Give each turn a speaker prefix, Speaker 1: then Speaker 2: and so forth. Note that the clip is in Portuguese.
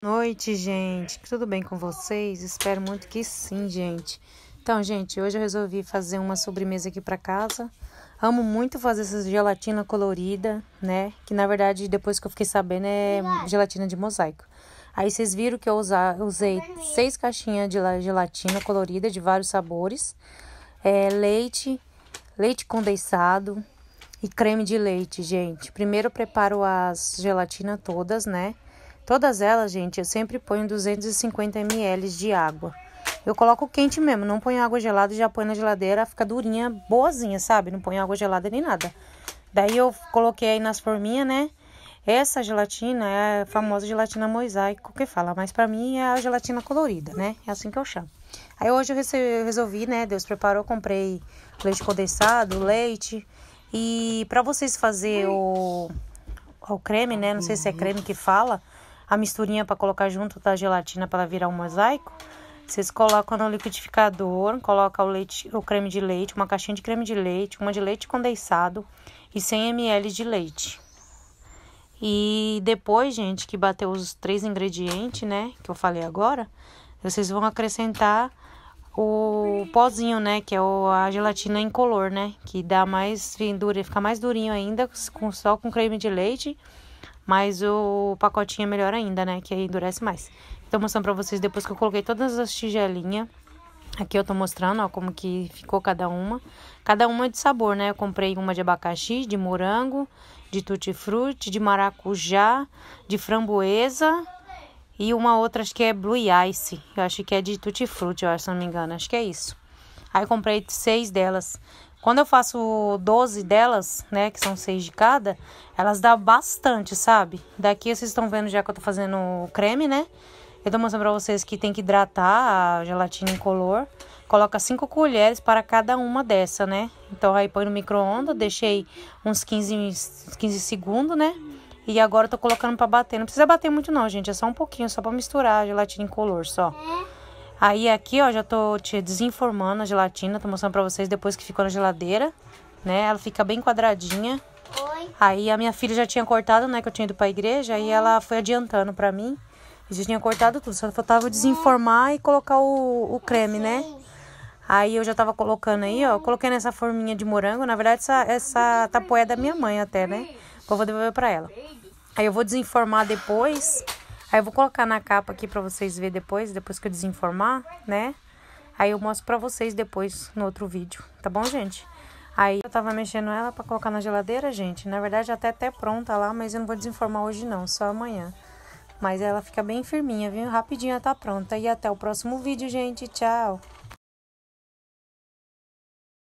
Speaker 1: Noite, gente. Tudo bem com vocês? Espero muito que sim, gente. Então, gente, hoje eu resolvi fazer uma sobremesa aqui para casa. Amo muito fazer essa gelatina colorida, né? Que na verdade, depois que eu fiquei sabendo, é gelatina de mosaico. Aí vocês viram que eu usei seis caixinhas de gelatina colorida de vários sabores, é, leite, leite condensado e creme de leite, gente. Primeiro eu preparo as gelatinas todas, né? Todas elas, gente, eu sempre ponho 250 ml de água. Eu coloco quente mesmo, não ponho água gelada, já ponho na geladeira, fica durinha, boazinha, sabe? Não ponho água gelada nem nada. Daí eu coloquei aí nas forminhas, né? Essa gelatina é a famosa gelatina mosaico que fala, mas para mim é a gelatina colorida, né? É assim que eu chamo. Aí hoje eu resolvi, né? Deus preparou, comprei leite condensado, leite. E para vocês fazer o, o creme, né? Não sei se é uhum. creme que fala, a misturinha para colocar junto da gelatina para virar um mosaico, vocês colocam no liquidificador, coloca o leite, o creme de leite, uma caixinha de creme de leite, uma de leite condensado e 100 ml de leite. E depois, gente, que bateu os três ingredientes, né, que eu falei agora, vocês vão acrescentar o pozinho, né, que é a gelatina incolor, né, que dá mais, fica mais durinho ainda, com, só com creme de leite mas o pacotinho é melhor ainda, né? Que aí endurece mais. Então, mostrando pra vocês depois que eu coloquei todas as tigelinhas. Aqui eu tô mostrando, ó, como que ficou cada uma. Cada uma é de sabor, né? Eu comprei uma de abacaxi, de morango, de tutti-frutti, de maracujá, de framboesa e uma outra, acho que é blue ice. Eu acho que é de tutti-frutti, eu acho, se não me engano. Acho que é isso. Aí comprei seis delas. Quando eu faço 12 delas, né, que são seis de cada, elas dão bastante, sabe? Daqui vocês estão vendo já que eu tô fazendo o creme, né? Eu tô mostrando pra vocês que tem que hidratar a gelatina incolor. Coloca 5 colheres para cada uma dessa, né? Então aí põe no micro-ondas, deixei uns 15, 15 segundos, né? E agora eu tô colocando pra bater. Não precisa bater muito não, gente. É só um pouquinho, só pra misturar a gelatina incolor, só. É. Aí aqui, ó, já tô te desenformando a gelatina, tô mostrando pra vocês depois que ficou na geladeira, né? Ela fica bem quadradinha. Oi. Aí a minha filha já tinha cortado, né, que eu tinha ido pra igreja, aí ela foi adiantando pra mim. E já tinha cortado tudo, só faltava desenformar e colocar o, o creme, né? Aí eu já tava colocando aí, ó, coloquei nessa forminha de morango, na verdade essa, essa tapoé é da minha mãe até, né? Eu vou devolver pra ela. Aí eu vou desenformar depois Aí eu vou colocar na capa aqui pra vocês verem depois, depois que eu desenformar, né? Aí eu mostro pra vocês depois no outro vídeo, tá bom, gente? Aí eu tava mexendo ela pra colocar na geladeira, gente. Na verdade, até tá até pronta lá, mas eu não vou desenformar hoje não, só amanhã. Mas ela fica bem firminha, viu? Rapidinho ela tá pronta. E até o próximo vídeo, gente. Tchau!